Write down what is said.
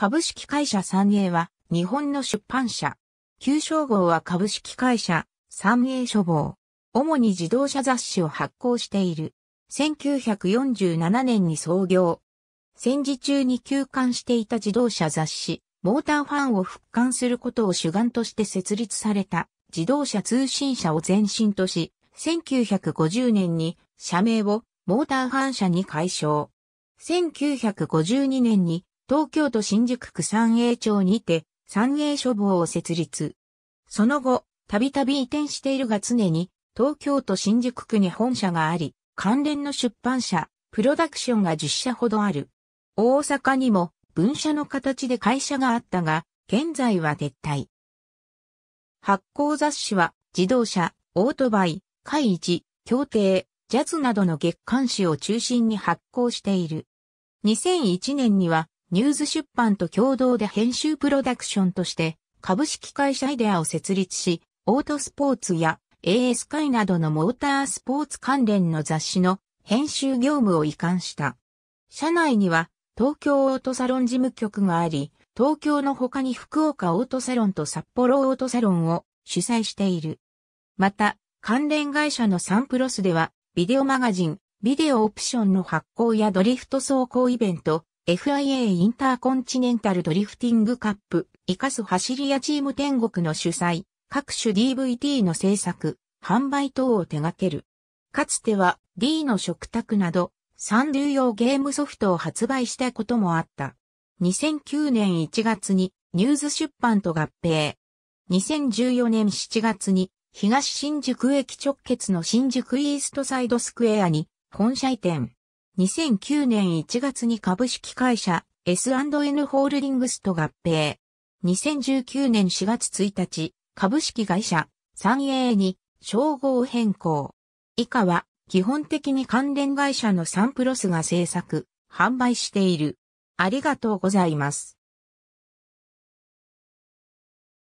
株式会社三栄は日本の出版社。旧称号は株式会社三栄書房。主に自動車雑誌を発行している。1947年に創業。戦時中に休刊していた自動車雑誌、モーターファンを復刊することを主眼として設立された自動車通信社を前身とし、1950年に社名をモーターファン社に改称。1952年に東京都新宿区三栄町にて、三栄書房を設立。その後、たびたび移転しているが常に、東京都新宿区に本社があり、関連の出版社、プロダクションが10社ほどある。大阪にも分社の形で会社があったが、現在は撤退。発行雑誌は自動車、オートバイ、会一、協定、ジャズなどの月刊誌を中心に発行している。2001年にはニューズ出版と共同で編集プロダクションとして株式会社イデアを設立し、オートスポーツや AS 会などのモータースポーツ関連の雑誌の編集業務を移管した。社内には東京オートサロン事務局があり、東京の他に福岡オートサロンと札幌オートサロンを主催している。また、関連会社のサンプロスでは、ビデオマガジン、ビデオオプションの発行やドリフト走行イベント、FIA インターコンチネンタルドリフティングカップ、生かす走り屋チーム天国の主催、各種 DVD の制作、販売等を手掛ける。かつては D の食卓など、3。流用ゲームソフトを発売したこともあった。2009年1月にニューズ出版と合併。2014年7月に東新宿駅直結の新宿イーストサイドスクエアに本社移転。2009年1月に株式会社 S&N ホールディングスと合併。2019年4月1日、株式会社 3A に称号変更。以下は基本的に関連会社のサンプロスが制作、販売している。ありがとうございます。